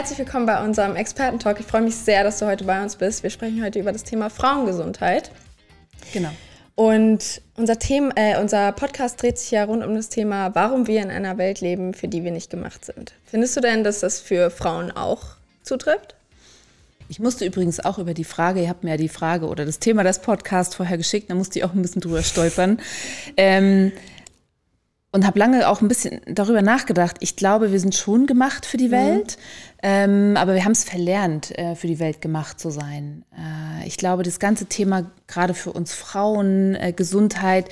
herzlich willkommen bei unserem Expertentalk. Ich freue mich sehr, dass du heute bei uns bist. Wir sprechen heute über das Thema Frauengesundheit. Genau. Und unser, Thema, äh, unser Podcast dreht sich ja rund um das Thema, warum wir in einer Welt leben, für die wir nicht gemacht sind. Findest du denn, dass das für Frauen auch zutrifft? Ich musste übrigens auch über die Frage, ihr habt mir ja die Frage oder das Thema des Podcasts vorher geschickt, da musste ich auch ein bisschen drüber stolpern. Ähm, und habe lange auch ein bisschen darüber nachgedacht. Ich glaube, wir sind schon gemacht für die mhm. Welt, mhm. ähm, aber wir haben es verlernt, äh, für die Welt gemacht zu sein. Äh, ich glaube, das ganze Thema gerade für uns Frauen, äh, Gesundheit,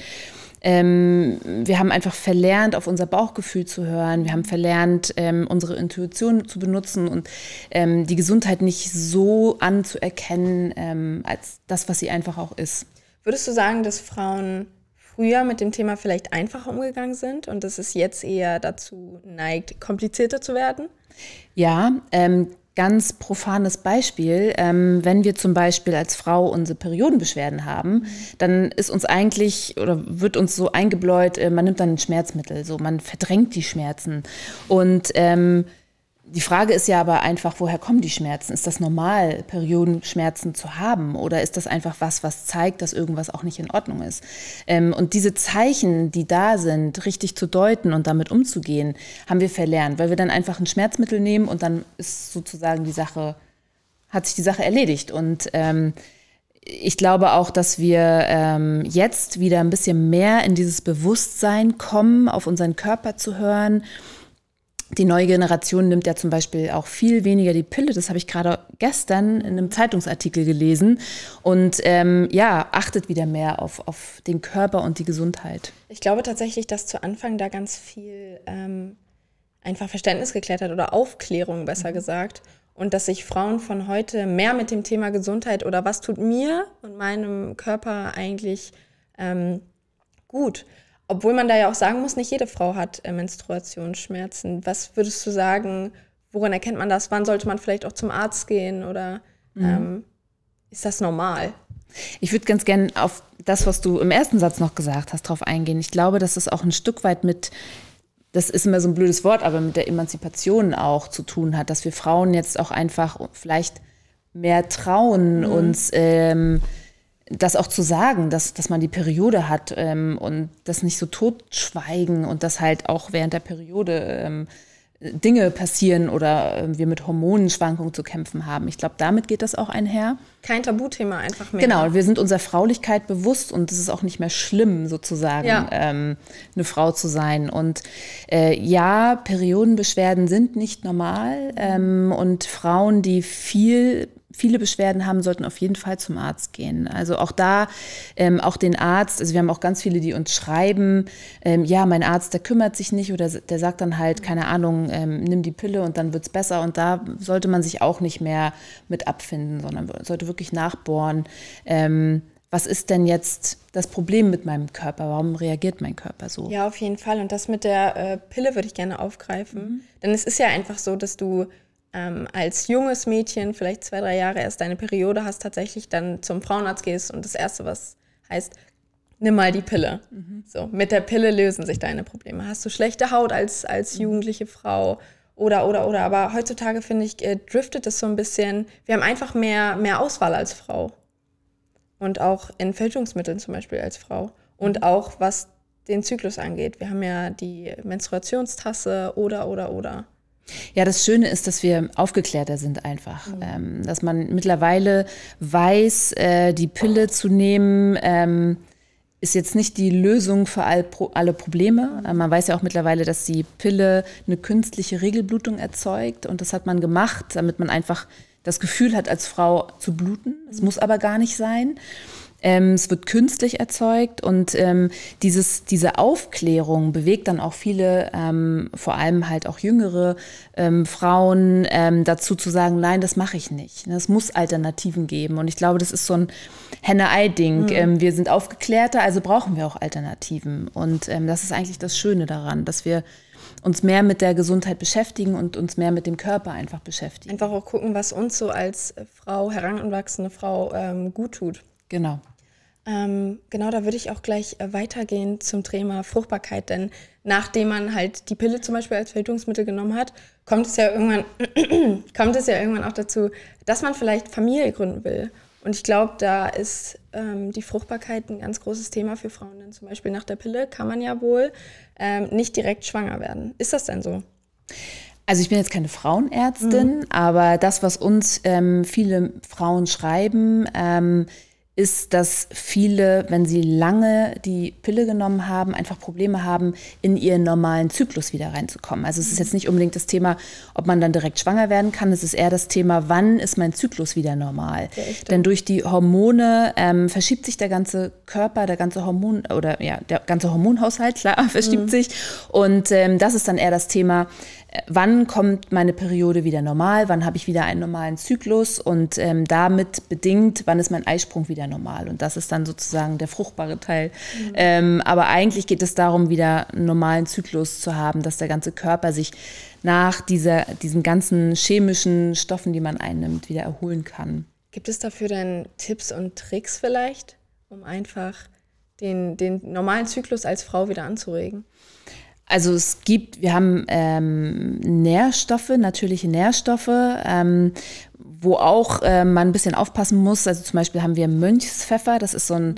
ähm, wir haben einfach verlernt, auf unser Bauchgefühl zu hören. Wir haben mhm. verlernt, ähm, unsere Intuition zu benutzen und ähm, die Gesundheit nicht so anzuerkennen ähm, als das, was sie einfach auch ist. Würdest du sagen, dass Frauen früher mit dem Thema vielleicht einfacher umgegangen sind und dass es jetzt eher dazu neigt, komplizierter zu werden? Ja, ähm, ganz profanes Beispiel. Ähm, wenn wir zum Beispiel als Frau unsere Periodenbeschwerden haben, dann ist uns eigentlich oder wird uns so eingebläut, äh, man nimmt dann ein Schmerzmittel, so man verdrängt die Schmerzen. Und ähm, die Frage ist ja aber einfach, woher kommen die Schmerzen? Ist das normal, Periodenschmerzen zu haben? Oder ist das einfach was, was zeigt, dass irgendwas auch nicht in Ordnung ist? Ähm, und diese Zeichen, die da sind, richtig zu deuten und damit umzugehen, haben wir verlernt, weil wir dann einfach ein Schmerzmittel nehmen und dann ist sozusagen die Sache, hat sich die Sache erledigt. Und ähm, ich glaube auch, dass wir ähm, jetzt wieder ein bisschen mehr in dieses Bewusstsein kommen, auf unseren Körper zu hören die neue Generation nimmt ja zum Beispiel auch viel weniger die Pille. Das habe ich gerade gestern in einem Zeitungsartikel gelesen. Und ähm, ja, achtet wieder mehr auf, auf den Körper und die Gesundheit. Ich glaube tatsächlich, dass zu Anfang da ganz viel ähm, einfach Verständnis geklärt hat oder Aufklärung besser mhm. gesagt. Und dass sich Frauen von heute mehr mit dem Thema Gesundheit oder was tut mir und meinem Körper eigentlich ähm, gut obwohl man da ja auch sagen muss, nicht jede Frau hat äh, Menstruationsschmerzen. Was würdest du sagen, woran erkennt man das? Wann sollte man vielleicht auch zum Arzt gehen oder mhm. ähm, ist das normal? Ich würde ganz gerne auf das, was du im ersten Satz noch gesagt hast, drauf eingehen. Ich glaube, dass es auch ein Stück weit mit das ist immer so ein blödes Wort, aber mit der Emanzipation auch zu tun hat, dass wir Frauen jetzt auch einfach vielleicht mehr trauen, mhm. uns ähm, das auch zu sagen, dass, dass man die Periode hat ähm, und das nicht so totschweigen und dass halt auch während der Periode ähm, Dinge passieren oder äh, wir mit Hormonenschwankungen zu kämpfen haben. Ich glaube, damit geht das auch einher. Kein Tabuthema einfach mehr. Genau, wir sind unserer Fraulichkeit bewusst und es ist auch nicht mehr schlimm, sozusagen, ja. ähm, eine Frau zu sein. Und äh, ja, Periodenbeschwerden sind nicht normal Ähm, und Frauen, die viel viele Beschwerden haben, sollten auf jeden Fall zum Arzt gehen. Also auch da, ähm, auch den Arzt, also wir haben auch ganz viele, die uns schreiben, ähm, ja, mein Arzt, der kümmert sich nicht oder der sagt dann halt, keine Ahnung, ähm, nimm die Pille und dann wird es besser. Und da sollte man sich auch nicht mehr mit abfinden, sondern sollte wirklich nachbohren, ähm, was ist denn jetzt das Problem mit meinem Körper? Warum reagiert mein Körper so? Ja, auf jeden Fall. Und das mit der äh, Pille würde ich gerne aufgreifen. Mhm. Denn es ist ja einfach so, dass du ähm, als junges Mädchen, vielleicht zwei, drei Jahre erst deine Periode hast, tatsächlich dann zum Frauenarzt gehst und das Erste, was heißt, nimm mal die Pille. Mhm. So, mit der Pille lösen sich deine Probleme. Hast du schlechte Haut als, als mhm. jugendliche Frau? Oder, oder, oder. Aber heutzutage, finde ich, äh, driftet es so ein bisschen. Wir haben einfach mehr, mehr Auswahl als Frau. Und auch in Fälschungsmitteln zum Beispiel als Frau. Und mhm. auch was den Zyklus angeht. Wir haben ja die Menstruationstasse oder, oder, oder. Ja, das Schöne ist, dass wir aufgeklärter sind einfach. Mhm. Ähm, dass man mittlerweile weiß, äh, die Pille zu nehmen, ähm, ist jetzt nicht die Lösung für alle Probleme. Mhm. Äh, man weiß ja auch mittlerweile, dass die Pille eine künstliche Regelblutung erzeugt. Und das hat man gemacht, damit man einfach das Gefühl hat, als Frau zu bluten. Es mhm. muss aber gar nicht sein. Ähm, es wird künstlich erzeugt und ähm, dieses, diese Aufklärung bewegt dann auch viele, ähm, vor allem halt auch jüngere ähm, Frauen, ähm, dazu zu sagen, nein, das mache ich nicht. Ne? Es muss Alternativen geben. Und ich glaube, das ist so ein Henne-Ei-Ding. Mhm. Ähm, wir sind aufgeklärter, also brauchen wir auch Alternativen. Und ähm, das ist eigentlich das Schöne daran, dass wir uns mehr mit der Gesundheit beschäftigen und uns mehr mit dem Körper einfach beschäftigen. Einfach auch gucken, was uns so als äh, Frau, heranwachsende Frau ähm, gut tut. Genau. Ähm, genau, da würde ich auch gleich äh, weitergehen zum Thema Fruchtbarkeit, denn nachdem man halt die Pille zum Beispiel als Verhütungsmittel genommen hat, kommt es ja irgendwann, kommt es ja irgendwann auch dazu, dass man vielleicht Familie gründen will. Und ich glaube, da ist ähm, die Fruchtbarkeit ein ganz großes Thema für Frauen. Denn zum Beispiel nach der Pille kann man ja wohl ähm, nicht direkt schwanger werden. Ist das denn so? Also ich bin jetzt keine Frauenärztin, mhm. aber das, was uns ähm, viele Frauen schreiben, ähm, ist, dass viele, wenn sie lange die Pille genommen haben, einfach Probleme haben, in ihren normalen Zyklus wieder reinzukommen. Also es ist jetzt nicht unbedingt das Thema, ob man dann direkt schwanger werden kann. Es ist eher das Thema, wann ist mein Zyklus wieder normal? Ja, Denn durch die Hormone ähm, verschiebt sich der ganze Körper, der ganze Hormon oder ja, der ganze Hormonhaushalt, klar, verschiebt mhm. sich. Und ähm, das ist dann eher das Thema, wann kommt meine Periode wieder normal, wann habe ich wieder einen normalen Zyklus und ähm, damit bedingt, wann ist mein Eisprung wieder normal. Und das ist dann sozusagen der fruchtbare Teil. Mhm. Ähm, aber eigentlich geht es darum, wieder einen normalen Zyklus zu haben, dass der ganze Körper sich nach dieser, diesen ganzen chemischen Stoffen, die man einnimmt, wieder erholen kann. Gibt es dafür denn Tipps und Tricks vielleicht, um einfach den, den normalen Zyklus als Frau wieder anzuregen? Also es gibt, wir haben ähm, Nährstoffe, natürliche Nährstoffe, ähm, wo auch äh, man ein bisschen aufpassen muss. Also zum Beispiel haben wir Mönchspfeffer, das ist so ein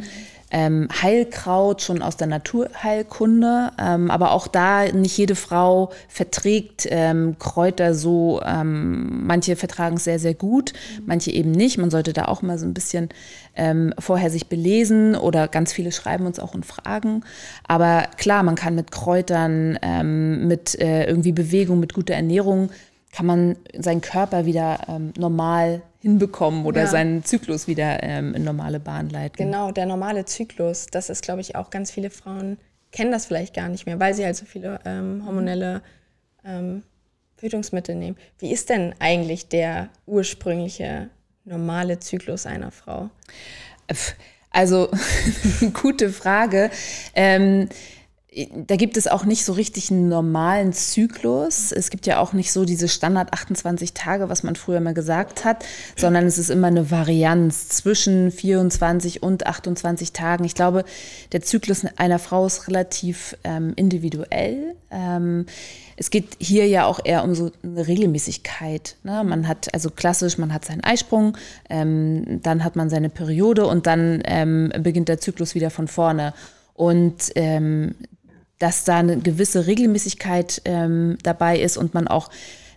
ähm, Heilkraut schon aus der Naturheilkunde. Ähm, aber auch da nicht jede Frau verträgt ähm, Kräuter so. Ähm, manche vertragen es sehr, sehr gut, manche eben nicht. Man sollte da auch mal so ein bisschen ähm, vorher sich belesen oder ganz viele schreiben uns auch in Fragen. Aber klar, man kann mit Kräutern, ähm, mit äh, irgendwie Bewegung, mit guter Ernährung kann man seinen Körper wieder ähm, normal hinbekommen oder ja. seinen Zyklus wieder ähm, in normale Bahn leiten. Genau, der normale Zyklus. Das ist, glaube ich, auch ganz viele Frauen kennen das vielleicht gar nicht mehr, weil sie halt so viele ähm, mhm. hormonelle ähm, Verhütungsmittel nehmen. Wie ist denn eigentlich der ursprüngliche normale Zyklus einer Frau? Äh, also, gute Frage. Ähm, äh, da gibt es auch nicht so richtig einen normalen Zyklus. Es gibt ja auch nicht so diese Standard 28 Tage, was man früher mal gesagt hat, sondern es ist immer eine Varianz zwischen 24 und 28 Tagen. Ich glaube, der Zyklus einer Frau ist relativ ähm, individuell. Ähm, es geht hier ja auch eher um so eine Regelmäßigkeit. Ne? Man hat also klassisch, man hat seinen Eisprung, ähm, dann hat man seine Periode und dann ähm, beginnt der Zyklus wieder von vorne. Und ähm, dass da eine gewisse Regelmäßigkeit ähm, dabei ist und man auch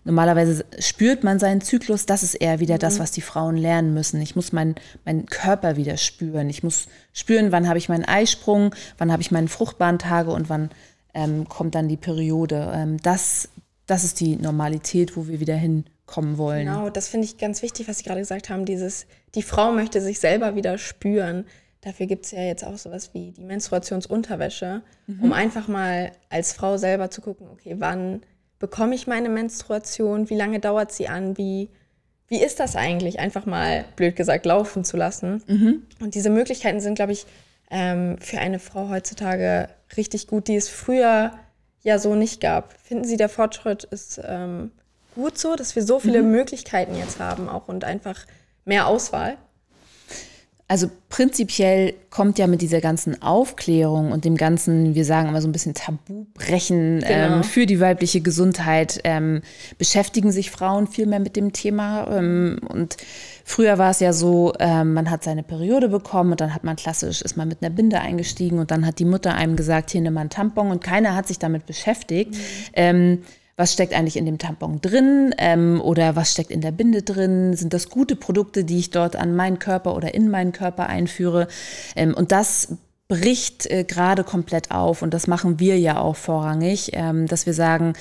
normalerweise spürt man seinen Zyklus. Das ist eher wieder das, mhm. was die Frauen lernen müssen. Ich muss meinen mein Körper wieder spüren. Ich muss spüren, wann habe ich meinen Eisprung, wann habe ich meinen fruchtbaren Tage und wann ähm, kommt dann die Periode. Ähm, das, das ist die Normalität, wo wir wieder hinkommen wollen. Genau, das finde ich ganz wichtig, was Sie gerade gesagt haben. Dieses, die Frau möchte sich selber wieder spüren. Dafür gibt es ja jetzt auch sowas wie die Menstruationsunterwäsche, mhm. um einfach mal als Frau selber zu gucken, okay, wann bekomme ich meine Menstruation, wie lange dauert sie an, wie, wie ist das eigentlich, einfach mal, blöd gesagt, laufen zu lassen. Mhm. Und diese Möglichkeiten sind, glaube ich, ähm, für eine Frau heutzutage richtig gut, die es früher ja so nicht gab. Finden Sie, der Fortschritt ist ähm, gut so, dass wir so viele mhm. Möglichkeiten jetzt haben auch und einfach mehr Auswahl? Also prinzipiell kommt ja mit dieser ganzen Aufklärung und dem ganzen, wir sagen immer so ein bisschen Tabubrechen ähm, genau. ähm, für die weibliche Gesundheit, ähm, beschäftigen sich Frauen viel mehr mit dem Thema. Ähm, und früher war es ja so, ähm, man hat seine Periode bekommen und dann hat man klassisch, ist man mit einer Binde eingestiegen und dann hat die Mutter einem gesagt, hier nimm mal einen Tampon und keiner hat sich damit beschäftigt. Mhm ähm, was steckt eigentlich in dem Tampon drin ähm, oder was steckt in der Binde drin? Sind das gute Produkte, die ich dort an meinen Körper oder in meinen Körper einführe? Ähm, und das bricht äh, gerade komplett auf und das machen wir ja auch vorrangig, ähm, dass wir sagen,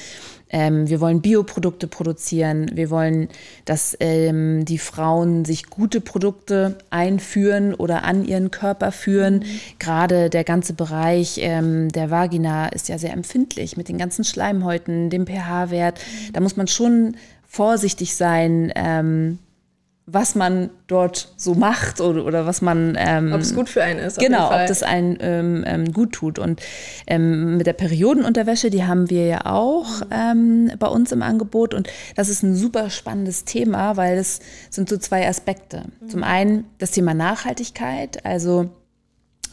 ähm, wir wollen Bioprodukte produzieren. Wir wollen, dass ähm, die Frauen sich gute Produkte einführen oder an ihren Körper führen. Mhm. Gerade der ganze Bereich ähm, der Vagina ist ja sehr empfindlich mit den ganzen Schleimhäuten, dem pH-Wert. Mhm. Da muss man schon vorsichtig sein Ähm, was man dort so macht oder, oder was man. Ähm, ob es gut für einen ist. Genau, ob das einen ähm, ähm, gut tut. Und ähm, mit der Periodenunterwäsche, die haben wir ja auch mhm. ähm, bei uns im Angebot. Und das ist ein super spannendes Thema, weil es sind so zwei Aspekte. Mhm. Zum einen das Thema Nachhaltigkeit, also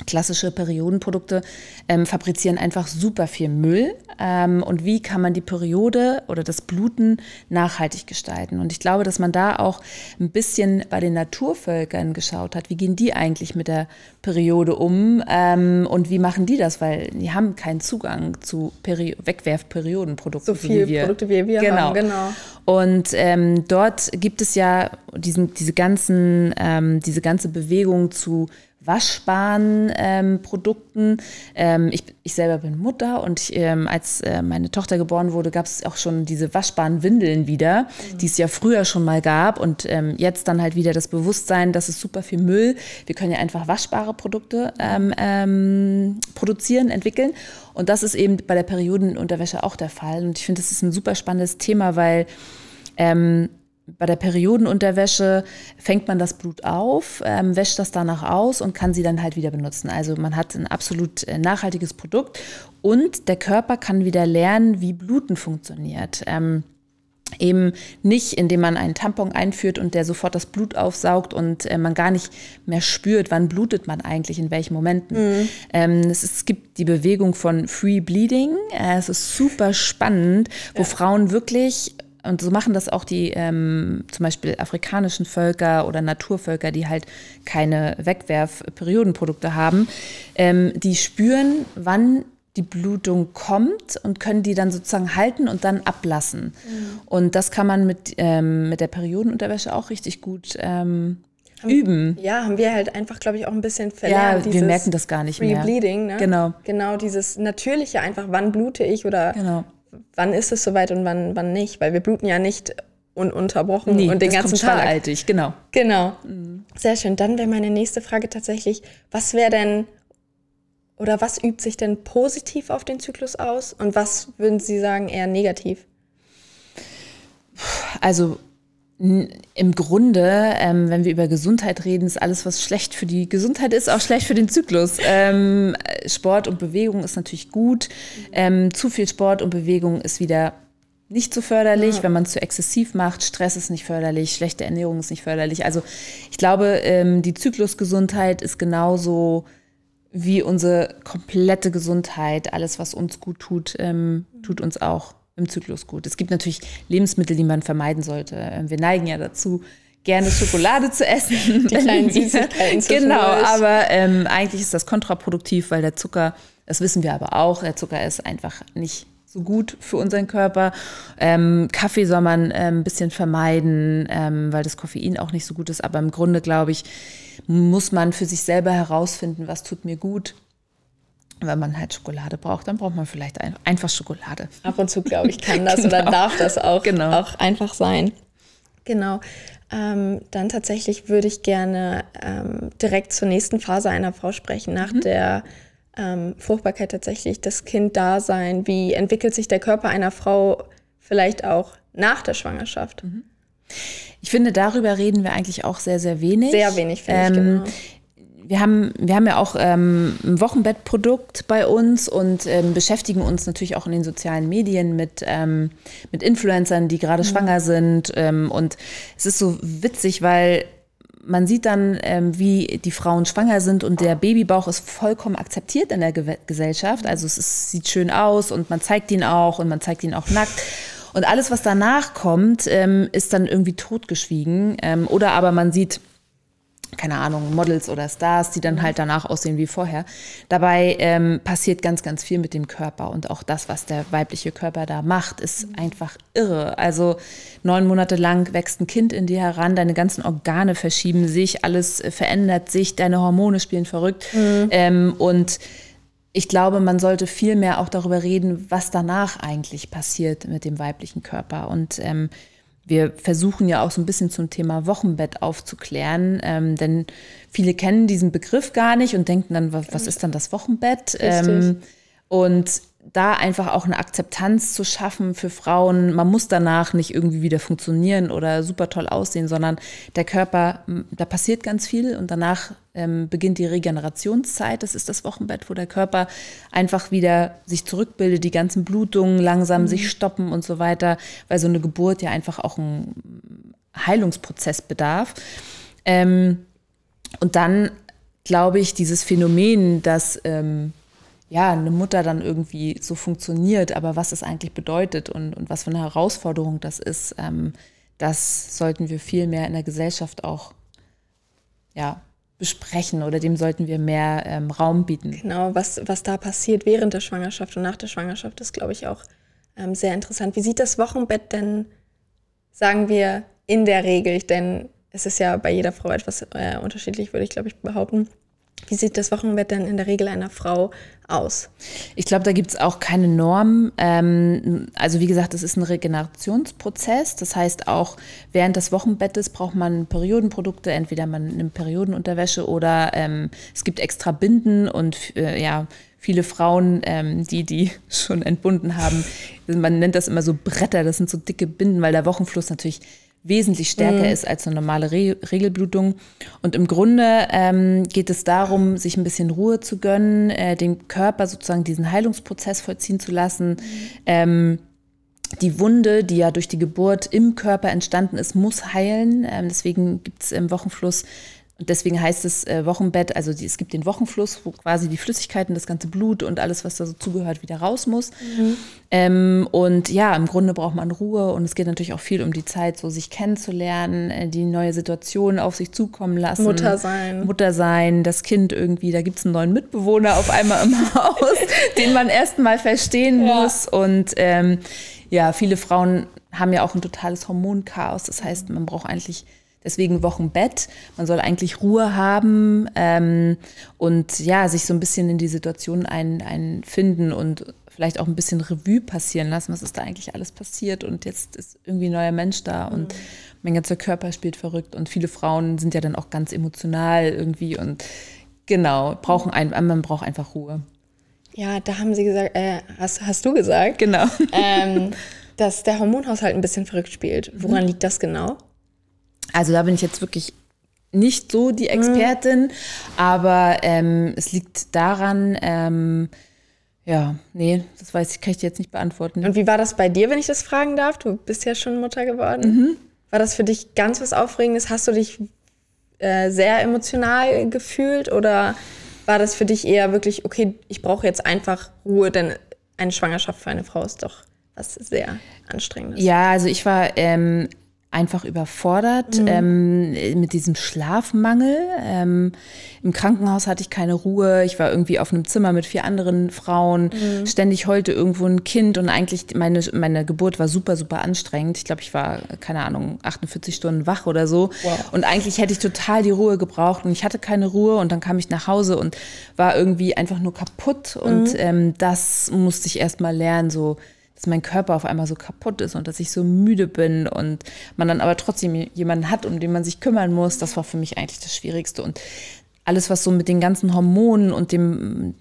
klassische Periodenprodukte ähm, fabrizieren einfach super viel Müll. Ähm, und wie kann man die Periode oder das Bluten nachhaltig gestalten? Und ich glaube, dass man da auch ein bisschen bei den Naturvölkern geschaut hat, wie gehen die eigentlich mit der Periode um ähm, und wie machen die das? Weil die haben keinen Zugang zu Peri Wegwerfperiodenprodukten. So viele wie wir. Produkte, wie wir genau. haben, genau. genau. Und ähm, dort gibt es ja diesen, diese, ganzen, ähm, diese ganze Bewegung zu waschbaren ähm, Produkten. Ähm, ich, ich selber bin Mutter und ich, ähm, als äh, meine Tochter geboren wurde, gab es auch schon diese waschbaren Windeln wieder, mhm. die es ja früher schon mal gab. Und ähm, jetzt dann halt wieder das Bewusstsein, dass es super viel Müll. Wir können ja einfach waschbare Produkte ähm, ähm, produzieren, entwickeln. Und das ist eben bei der Periodenunterwäsche auch der Fall. Und ich finde, das ist ein super spannendes Thema, weil ähm, bei der Periodenunterwäsche fängt man das Blut auf, ähm, wäscht das danach aus und kann sie dann halt wieder benutzen. Also man hat ein absolut äh, nachhaltiges Produkt und der Körper kann wieder lernen, wie Bluten funktioniert. Ähm, eben nicht, indem man einen Tampon einführt und der sofort das Blut aufsaugt und äh, man gar nicht mehr spürt, wann blutet man eigentlich, in welchen Momenten. Mhm. Ähm, es, ist, es, gibt die Bewegung von Free Bleeding. Äh, es ist super spannend, wo ja. Frauen wirklich und so machen das auch die ähm, zum Beispiel afrikanischen Völker oder Naturvölker, die halt keine Wegwerfperiodenprodukte haben. Ähm, die spüren, wann die Blutung kommt und können die dann sozusagen halten und dann ablassen. Mhm. Und das kann man mit, ähm, mit der Periodenunterwäsche auch richtig gut ähm, haben, üben. Ja, haben wir halt einfach, glaube ich, auch ein bisschen verlernt. Ja, wir merken das gar nicht Free mehr. Bleeding, ne? Genau. Genau dieses natürliche einfach, wann blute ich oder genau wann ist es soweit und wann, wann nicht, weil wir bluten ja nicht ununterbrochen nee, und den ganzen kommt Tag. Altig, genau. Genau. Mhm. Sehr schön. Dann wäre meine nächste Frage tatsächlich, was wäre denn oder was übt sich denn positiv auf den Zyklus aus und was würden Sie sagen eher negativ? Also im Grunde, ähm, wenn wir über Gesundheit reden, ist alles, was schlecht für die Gesundheit ist, auch schlecht für den Zyklus. Ähm, Sport und Bewegung ist natürlich gut. Ähm, zu viel Sport und Bewegung ist wieder nicht so förderlich, ja. wenn man es zu exzessiv macht. Stress ist nicht förderlich, schlechte Ernährung ist nicht förderlich. Also ich glaube, ähm, die Zyklusgesundheit ist genauso wie unsere komplette Gesundheit. Alles, was uns gut tut, ähm, tut uns auch im Zyklus gut. Es gibt natürlich Lebensmittel, die man vermeiden sollte. Ähm, wir neigen ja dazu, gerne Schokolade zu essen. Die kleinen Süßigkeiten. Genau, aber ähm, eigentlich ist das kontraproduktiv, weil der Zucker, das wissen wir aber auch, der Zucker ist einfach nicht so gut für unseren Körper. Ähm, Kaffee soll man ähm, ein bisschen vermeiden, ähm, weil das Koffein auch nicht so gut ist. Aber im Grunde, glaube ich, muss man für sich selber herausfinden, was tut mir gut, wenn man halt Schokolade braucht, dann braucht man vielleicht ein, einfach Schokolade. Ab und zu, glaube ich, kann das genau. oder darf das auch, genau. auch einfach sein. Genau. Ähm, dann tatsächlich würde ich gerne ähm, direkt zur nächsten Phase einer Frau sprechen, nach mhm. der ähm, Fruchtbarkeit tatsächlich das Kind da sein. Wie entwickelt sich der Körper einer Frau vielleicht auch nach der Schwangerschaft? Mhm. Ich finde, darüber reden wir eigentlich auch sehr, sehr wenig. Sehr wenig, finde ich, ähm, genau wir haben, wir haben ja auch ähm, ein Wochenbettprodukt bei uns und ähm, beschäftigen uns natürlich auch in den sozialen Medien mit, ähm, mit Influencern, die gerade mhm. schwanger sind. Ähm, und es ist so witzig, weil man sieht dann, ähm, wie die Frauen schwanger sind und der Babybauch ist vollkommen akzeptiert in der Ge Gesellschaft. Also es ist, sieht schön aus und man zeigt ihn auch und man zeigt ihn auch nackt. Und alles, was danach kommt, ähm, ist dann irgendwie totgeschwiegen. oder aber man sieht, keine Ahnung, Models oder Stars, die dann halt danach aussehen wie vorher. Dabei ähm, passiert ganz, ganz viel mit dem Körper und auch das, was der weibliche Körper da macht, ist einfach irre. Also neun Monate lang wächst ein Kind in dir heran, deine ganzen Organe verschieben sich, alles äh, verändert sich, deine Hormone spielen verrückt mhm. ähm, und ich glaube, man sollte viel mehr auch darüber reden, was danach eigentlich passiert mit dem weiblichen Körper und ähm, wir versuchen ja auch so ein bisschen zum Thema Wochenbett aufzuklären, ähm, denn viele kennen diesen Begriff gar nicht und denken dann, was, was mhm. ist dann das Wochenbett? Ähm, und da einfach auch eine Akzeptanz zu schaffen für Frauen. Man muss danach nicht irgendwie wieder funktionieren oder super toll aussehen, sondern der Körper, da passiert ganz viel und danach ähm, beginnt die Regenerationszeit. Das ist das Wochenbett, wo der Körper einfach wieder sich zurückbildet, die ganzen Blutungen langsam mhm. sich stoppen und so weiter, weil so eine Geburt ja einfach auch einen Heilungsprozess bedarf. Ähm, und dann glaube ich, dieses Phänomen, dass ähm, ja, eine Mutter dann irgendwie so funktioniert, aber was das eigentlich bedeutet und, und was für eine Herausforderung das ist, ähm, das sollten wir viel mehr in der Gesellschaft auch ja, besprechen oder dem sollten wir mehr ähm, Raum bieten. Genau, was, was da passiert während der Schwangerschaft und nach der Schwangerschaft ist, glaube ich, auch ähm, sehr interessant. Wie sieht das Wochenbett denn, sagen wir, in der Regel, denn es ist ja bei jeder Frau etwas äh, unterschiedlich, würde ich, glaube ich, behaupten. Wie sieht das Wochenbett denn in der Regel einer Frau aus? Ich glaube, da gibt es auch keine Norm. Ähm, also wie gesagt, es ist ein Regenerationsprozess. Das heißt, auch während des Wochenbettes braucht man Periodenprodukte. Entweder man nimmt Periodenunterwäsche oder ähm, es gibt extra Binden und äh, ja, viele Frauen, ähm, die die schon entbunden haben, man nennt das immer so Bretter, das sind so dicke Binden, weil der Wochenfluss natürlich wesentlich stärker mhm. ist als eine normale Re Regelblutung. Und im Grunde ähm, geht es darum, sich ein bisschen Ruhe zu gönnen, äh, dem Körper sozusagen diesen Heilungsprozess vollziehen zu lassen. Mhm. Ähm, die Wunde, die ja durch die Geburt im Körper entstanden ist, muss heilen. Ähm, deswegen gibt es im Wochenfluss und deswegen heißt es äh, Wochenbett, also die, es gibt den Wochenfluss, wo quasi die Flüssigkeiten, das ganze Blut und alles, was da so zugehört, wieder raus muss. Mhm. Ähm, und ja, im Grunde braucht man Ruhe und es geht natürlich auch viel um die Zeit, so sich kennenzulernen, äh, die neue Situation auf sich zukommen lassen. Mutter sein. Mutter sein, das Kind irgendwie, da gibt es einen neuen Mitbewohner auf einmal im Haus, den man erstmal verstehen ja. muss. Und ähm, ja, viele Frauen haben ja auch ein totales Hormonchaos. Das heißt, man braucht eigentlich Deswegen Wochenbett. Man soll eigentlich Ruhe haben ähm, und ja, sich so ein bisschen in die Situation ein, einfinden und vielleicht auch ein bisschen Revue passieren lassen, was ist da eigentlich alles passiert und jetzt ist irgendwie ein neuer Mensch da und mhm. mein ganzer Körper spielt verrückt und viele Frauen sind ja dann auch ganz emotional irgendwie und genau, brauchen ein, man braucht einfach Ruhe. Ja, da haben sie gesagt, äh, hast, hast du gesagt. Genau. Ähm, dass der Hormonhaushalt ein bisschen verrückt spielt. Woran mhm. liegt das genau? Also da bin ich jetzt wirklich nicht so die mhm. Expertin, mhm. aber ähm, es liegt daran, ähm, ja, nee, das weiß ich, kann ich dir jetzt nicht beantworten. Und wie war das bei dir, wenn ich das fragen darf? Du bist ja schon Mutter geworden. Mhm. War das für dich ganz was Aufregendes? Hast du dich äh, sehr emotional gefühlt oder war das für dich eher wirklich, okay, ich brauche jetzt einfach Ruhe, denn eine Schwangerschaft für eine Frau ist doch was sehr Anstrengendes. Ja, also ich war ähm, einfach überfordert mhm. ähm, mit diesem Schlafmangel. Ähm, Im Krankenhaus hatte ich keine Ruhe. Ich war irgendwie auf einem Zimmer mit vier anderen Frauen. Mhm. Ständig heulte irgendwo ein Kind und eigentlich meine, meine Geburt war super, super anstrengend. Ich glaube, ich war, keine Ahnung, 48 Stunden wach oder so. Wow. Und eigentlich hätte ich total die Ruhe gebraucht und ich hatte keine Ruhe und dann kam ich nach Hause und war irgendwie einfach nur kaputt. Mhm. Und ähm, das musste ich erst mal lernen, so dass mein Körper auf einmal so kaputt ist und dass ich so müde bin und man dann aber trotzdem jemanden hat, um den man sich kümmern muss, das war für mich eigentlich das Schwierigste. Und alles, was so mit den ganzen Hormonen und dem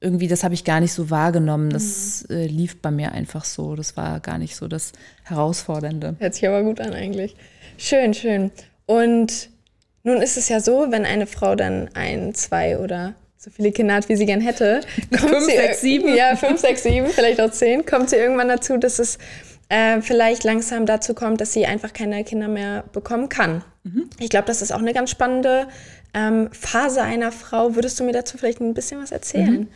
irgendwie, das habe ich gar nicht so wahrgenommen. Das mhm. äh, lief bei mir einfach so. Das war gar nicht so das Herausfordernde. Hört sich aber gut an eigentlich. Schön, schön. Und nun ist es ja so, wenn eine Frau dann ein, zwei oder so viele Kinder hat, wie sie gern hätte, kommt fünf, sie, sechs, sieben. Ja, fünf, sechs, sieben, vielleicht auch zehn, kommt sie irgendwann dazu, dass es äh, vielleicht langsam dazu kommt, dass sie einfach keine Kinder mehr bekommen kann. Mhm. Ich glaube, das ist auch eine ganz spannende ähm, Phase einer Frau. Würdest du mir dazu vielleicht ein bisschen was erzählen? Mhm.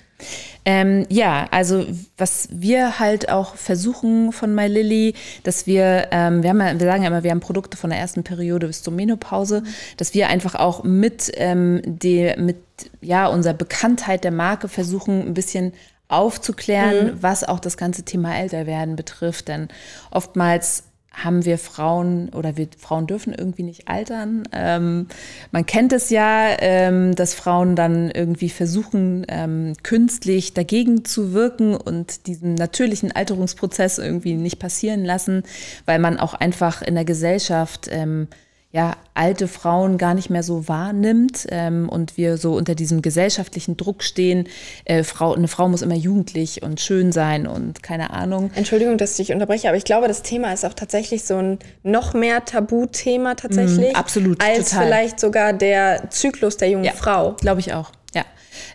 Ähm, ja, also was wir halt auch versuchen von My Lily, dass wir, ähm, wir, haben wir sagen ja immer, wir haben Produkte von der ersten Periode bis zur Menopause, dass wir einfach auch mit, ähm, die, mit ja, unserer Bekanntheit der Marke versuchen, ein bisschen aufzuklären, mhm. was auch das ganze Thema Älterwerden betrifft. Denn oftmals haben wir Frauen oder wir Frauen dürfen irgendwie nicht altern. Ähm, man kennt es ja, ähm, dass Frauen dann irgendwie versuchen, ähm, künstlich dagegen zu wirken und diesen natürlichen Alterungsprozess irgendwie nicht passieren lassen, weil man auch einfach in der Gesellschaft ähm, ja, alte Frauen gar nicht mehr so wahrnimmt ähm, und wir so unter diesem gesellschaftlichen Druck stehen, äh, Frau, eine Frau muss immer jugendlich und schön sein und keine Ahnung. Entschuldigung, dass ich dich unterbreche, aber ich glaube, das Thema ist auch tatsächlich so ein noch mehr Tabuthema tatsächlich. Mm, absolut. Als total. vielleicht sogar der Zyklus der jungen ja, Frau. Glaube ich auch.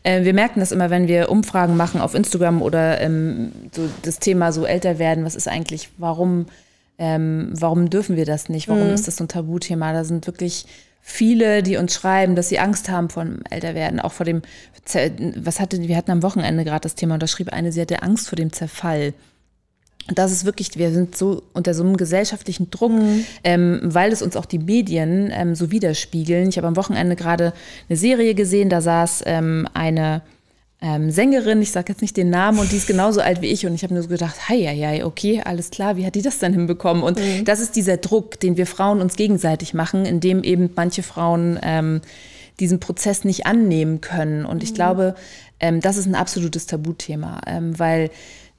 Äh, wir merken das immer, wenn wir Umfragen machen auf Instagram oder ähm, so das Thema so älter werden, was ist eigentlich, warum ähm, warum dürfen wir das nicht? Warum mhm. ist das so ein Tabuthema? Da sind wirklich viele, die uns schreiben, dass sie Angst haben vor dem Älterwerden, auch vor dem, was hatte, wir hatten am Wochenende gerade das Thema und da schrieb eine, sie hatte Angst vor dem Zerfall. das ist wirklich, wir sind so unter so einem gesellschaftlichen Druck, mhm. ähm, weil es uns auch die Medien ähm, so widerspiegeln. Ich habe am Wochenende gerade eine Serie gesehen, da saß ähm, eine ähm, Sängerin, ich sage jetzt nicht den Namen, und die ist genauso alt wie ich. Und ich habe nur so gedacht, hei, hei, hei, okay, alles klar, wie hat die das denn hinbekommen? Und mhm. das ist dieser Druck, den wir Frauen uns gegenseitig machen, indem eben manche Frauen ähm, diesen Prozess nicht annehmen können. Und ich mhm. glaube, ähm, das ist ein absolutes Tabuthema, ähm, weil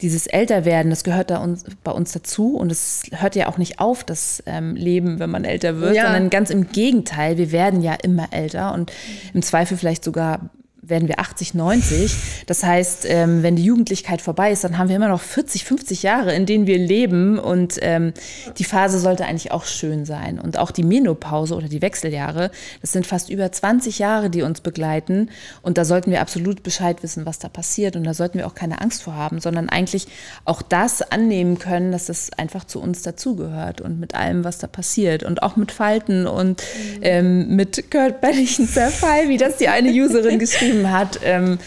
dieses Älterwerden, das gehört da uns, bei uns dazu und es hört ja auch nicht auf, das ähm, Leben, wenn man älter wird, ja. sondern ganz im Gegenteil, wir werden ja immer älter und mhm. im Zweifel vielleicht sogar werden wir 80, 90. Das heißt, ähm, wenn die Jugendlichkeit vorbei ist, dann haben wir immer noch 40, 50 Jahre, in denen wir leben. Und ähm, die Phase sollte eigentlich auch schön sein. Und auch die Menopause oder die Wechseljahre, das sind fast über 20 Jahre, die uns begleiten. Und da sollten wir absolut Bescheid wissen, was da passiert. Und da sollten wir auch keine Angst vor haben, sondern eigentlich auch das annehmen können, dass das einfach zu uns dazugehört und mit allem, was da passiert. Und auch mit Falten und mhm. ähm, mit Kurt Bennington Zerfall, wie das die eine Userin geschrieben hat geschrieben hat. Ähm,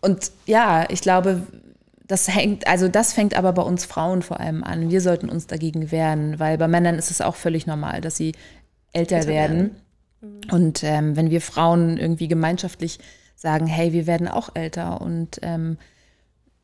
und ja, ich glaube, das hängt, also das fängt aber bei uns Frauen vor allem an. Wir sollten uns dagegen wehren, weil bei Männern ist es auch völlig normal, dass sie älter, älter werden. werden. Mhm. Und ähm, wenn wir Frauen irgendwie gemeinschaftlich sagen, hey, wir werden auch älter und ähm,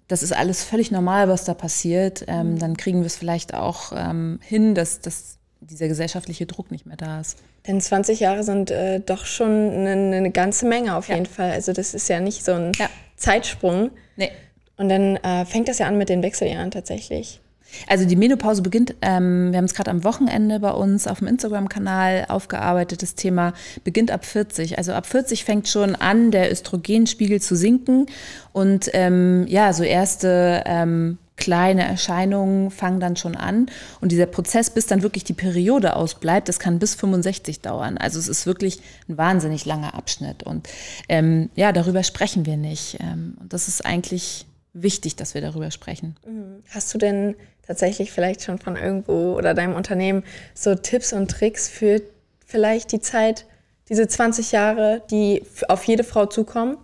das ist alles völlig normal, was da passiert, ähm, mhm. dann kriegen wir es vielleicht auch ähm, hin, dass, dass dieser gesellschaftliche Druck nicht mehr da ist. Denn 20 Jahre sind äh, doch schon eine, eine, ganze Menge auf ja. jeden Fall. Also das ist ja nicht so ein ja. Zeitsprung. Nee. Und dann äh, fängt das ja an mit den Wechseljahren tatsächlich. Also die Menopause beginnt, ähm, wir haben es gerade am Wochenende bei uns auf dem Instagram-Kanal aufgearbeitet, das Thema beginnt ab 40. Also ab 40 fängt schon an, der Östrogenspiegel zu sinken und ähm, ja, so erste ähm, kleine Erscheinungen fangen dann schon an. Und dieser Prozess, bis dann wirklich die Periode ausbleibt, das kann bis 65 dauern. Also es ist wirklich ein wahnsinnig langer Abschnitt. Und ähm, ja, darüber sprechen wir nicht. Ähm, und das ist eigentlich wichtig, dass wir darüber sprechen. Mhm. Hast du denn tatsächlich vielleicht schon von irgendwo oder deinem Unternehmen so Tipps und Tricks für vielleicht die Zeit, diese 20 Jahre, die auf jede Frau zukommen?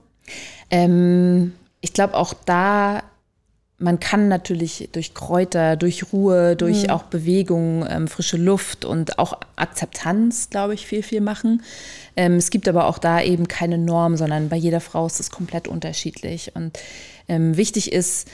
Ähm, ich glaube, auch da man kann natürlich durch Kräuter, durch Ruhe, durch mhm. auch Bewegung, ähm, frische Luft und auch Akzeptanz, glaube ich, viel, viel machen. Ähm, es gibt aber auch da eben keine Norm, sondern bei jeder Frau ist es komplett unterschiedlich. Und ähm, wichtig ist,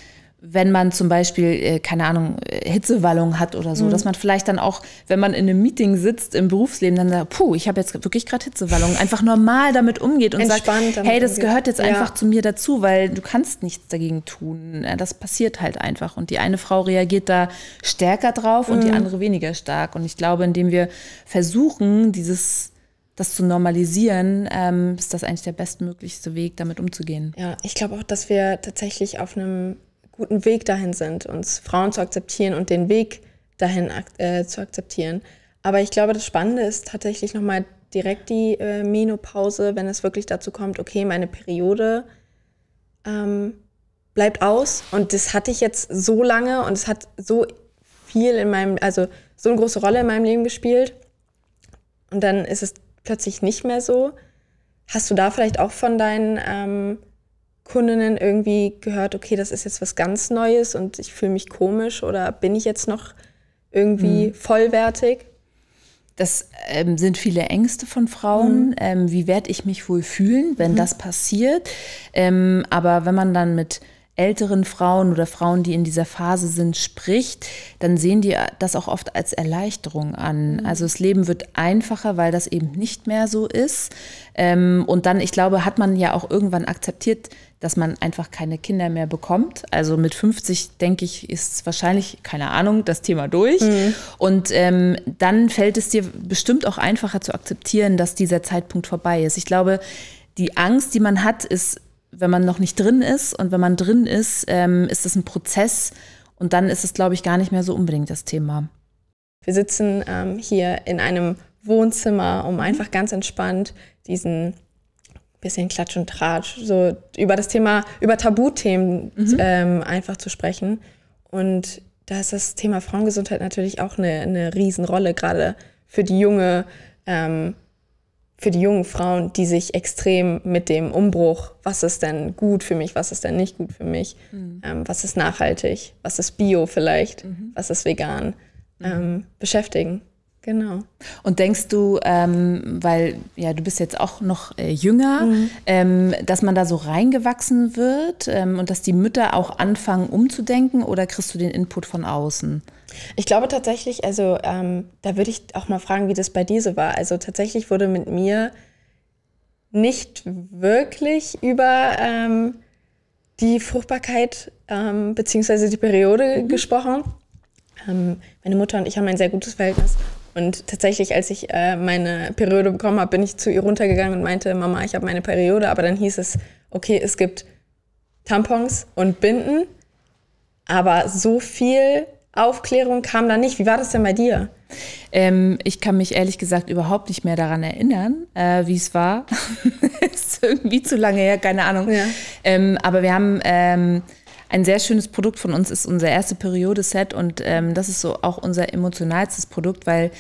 wenn man zum Beispiel, äh, keine Ahnung, äh, Hitzewallung hat oder so, mhm. dass man vielleicht dann auch, wenn man in einem Meeting sitzt im Berufsleben, dann sagt, puh, ich habe jetzt wirklich gerade Hitzewallung, einfach normal damit umgeht und Entspannt sagt, hey, das umgeht. gehört jetzt ja. einfach zu mir dazu, weil du kannst nichts dagegen tun. Äh, das passiert halt einfach. Und die eine Frau reagiert da stärker drauf mhm. und die mhm. andere weniger stark. Und ich glaube, indem wir versuchen, dieses das zu normalisieren, ähm, ist das eigentlich der bestmöglichste Weg, damit umzugehen. Ja, ich glaube auch, dass wir tatsächlich auf einem guten Weg dahin sind, uns Frauen zu akzeptieren und den Weg dahin ak äh, zu akzeptieren. Aber ich glaube, das Spannende ist tatsächlich nochmal direkt die äh, Menopause, wenn es wirklich dazu kommt, okay, meine Periode ähm, bleibt aus und das hatte ich jetzt so lange und es hat so viel in meinem, also so eine große Rolle in meinem Leben gespielt und dann ist es plötzlich nicht mehr so. Hast du da vielleicht auch von deinen ähm, Kundinnen irgendwie gehört, okay, das ist jetzt was ganz Neues und ich fühle mich komisch oder bin ich jetzt noch irgendwie mhm. vollwertig? Das ähm, sind viele Ängste von Frauen. Mhm. Ähm, wie werde ich mich wohl fühlen, wenn mhm. das passiert? Ähm, aber wenn man dann mit älteren Frauen oder Frauen, die in dieser Phase sind, spricht, dann sehen die das auch oft als Erleichterung an. Mhm. Also das Leben wird einfacher, weil das eben nicht mehr so ist. Ähm, und dann, ich glaube, hat man ja auch irgendwann akzeptiert, dass man einfach keine Kinder mehr bekommt. Also mit 50, denke ich, ist wahrscheinlich, keine Ahnung, das Thema durch. Mhm. Und ähm, dann fällt es dir bestimmt auch einfacher zu akzeptieren, dass dieser Zeitpunkt vorbei ist. Ich glaube, die Angst, die man hat, ist wenn man noch nicht drin ist und wenn man drin ist, ähm, ist es ein Prozess und dann ist es, glaube ich, gar nicht mehr so unbedingt das Thema. Wir sitzen ähm, hier in einem Wohnzimmer, um einfach ganz entspannt diesen bisschen Klatsch und Tratsch, so über das Thema, über Tabuthemen mhm. ähm, einfach zu sprechen. Und da ist das Thema Frauengesundheit natürlich auch eine, eine Riesenrolle, gerade für die junge ähm, für die jungen Frauen, die sich extrem mit dem Umbruch, was ist denn gut für mich, was ist denn nicht gut für mich, mhm. ähm, was ist nachhaltig, was ist bio vielleicht, mhm. was ist vegan, mhm. ähm, beschäftigen. Genau. Und denkst du, ähm, weil ja du bist jetzt auch noch äh, jünger, mhm. ähm, dass man da so reingewachsen wird ähm, und dass die Mütter auch anfangen umzudenken oder kriegst du den Input von außen? Ich glaube tatsächlich, also ähm, da würde ich auch mal fragen, wie das bei dir so war. Also tatsächlich wurde mit mir nicht wirklich über ähm, die Fruchtbarkeit ähm, bzw. die Periode mhm. gesprochen. Ähm, meine Mutter und ich haben ein sehr gutes Verhältnis und tatsächlich, als ich äh, meine Periode bekommen habe, bin ich zu ihr runtergegangen und meinte, Mama, ich habe meine Periode. Aber dann hieß es, okay, es gibt Tampons und Binden. Aber so viel Aufklärung kam da nicht. Wie war das denn bei dir? Ähm, ich kann mich ehrlich gesagt überhaupt nicht mehr daran erinnern, äh, wie es war. Ist irgendwie zu lange her, keine Ahnung. Ja. Ähm, aber wir haben ähm, ein sehr schönes Produkt von uns ist unser erste Periode-Set und ähm, das ist so auch unser emotionalstes Produkt, weil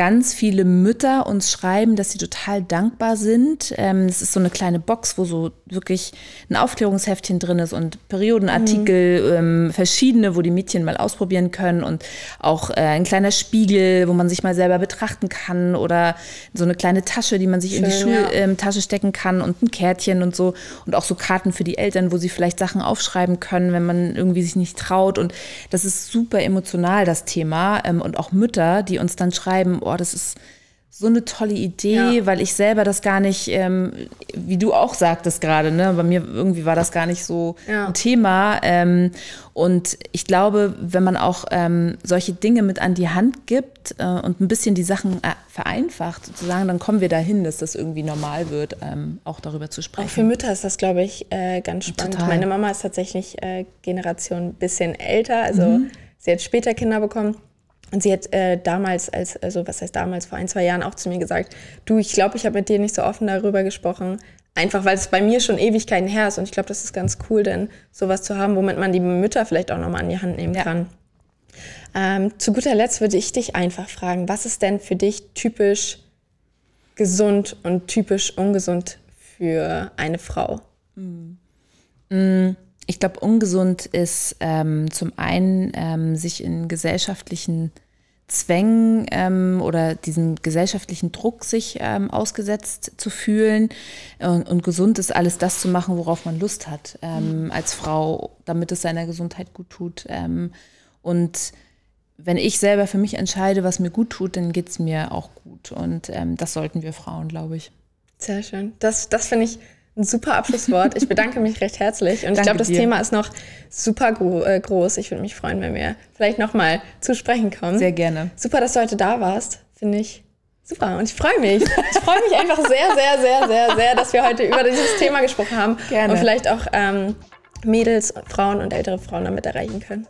ganz viele Mütter uns schreiben, dass sie total dankbar sind. Ähm, es ist so eine kleine Box, wo so wirklich ein Aufklärungsheftchen drin ist und Periodenartikel, mhm. ähm, verschiedene, wo die Mädchen mal ausprobieren können und auch äh, ein kleiner Spiegel, wo man sich mal selber betrachten kann oder so eine kleine Tasche, die man sich Schön, in die Schultasche ja. Ähm, stecken kann und ein Kärtchen und so und auch so Karten für die Eltern, wo sie vielleicht Sachen aufschreiben können, wenn man irgendwie sich nicht traut und das ist super emotional, das Thema ähm, und auch Mütter, die uns dann schreiben, oh, oh, das ist so eine tolle Idee, ja. weil ich selber das gar nicht, ähm, wie du auch sagtest gerade, ne, bei mir irgendwie war das gar nicht so ja. ein Thema. Ähm, und ich glaube, wenn man auch ähm, solche Dinge mit an die Hand gibt äh, und ein bisschen die Sachen äh, vereinfacht, sozusagen, dann kommen wir dahin, dass das irgendwie normal wird, ähm, auch darüber zu sprechen. Auch für Mütter ist das, glaube ich, äh, ganz spannend. Total. Meine Mama ist tatsächlich äh, Generation ein bisschen älter, also mhm. sie hat später Kinder bekommen. Und sie hat äh, damals, als, also was heißt damals, vor ein, zwei Jahren auch zu mir gesagt, du, ich glaube, ich habe mit dir nicht so offen darüber gesprochen, einfach weil es bei mir schon Ewigkeiten her ist. Und ich glaube, das ist ganz cool, denn sowas zu haben, womit man die Mütter vielleicht auch nochmal an die Hand nehmen ja. kann. Ähm, zu guter Letzt würde ich dich einfach fragen, was ist denn für dich typisch gesund und typisch ungesund für eine Frau? Mhm. Mhm. Ich glaube, ungesund ist ähm, zum einen, ähm, sich in gesellschaftlichen Zwängen ähm, oder diesem gesellschaftlichen Druck sich ähm, ausgesetzt zu fühlen. Und, und, gesund ist alles das zu machen, worauf man Lust hat ähm, mhm. als Frau, damit es seiner Gesundheit gut tut. Ähm, und wenn ich selber für mich entscheide, was mir gut tut, dann geht es mir auch gut. Und ähm, das sollten wir Frauen, glaube ich. Sehr schön. Das, das finde ich ein super Abschlusswort. Ich bedanke mich recht herzlich. Und ich glaube, das dir. Thema ist noch super gro äh, groß. Ich würde mich freuen, wenn wir vielleicht nochmal zu sprechen kommen. Sehr gerne. Super, dass du heute da warst. Finde ich Super, und ich freue mich. Ich freue mich einfach sehr, sehr, sehr, sehr, sehr, dass wir heute über dieses Thema gesprochen haben. Gerne. Und vielleicht auch ähm, Mädels, Frauen und ältere Frauen damit erreichen können.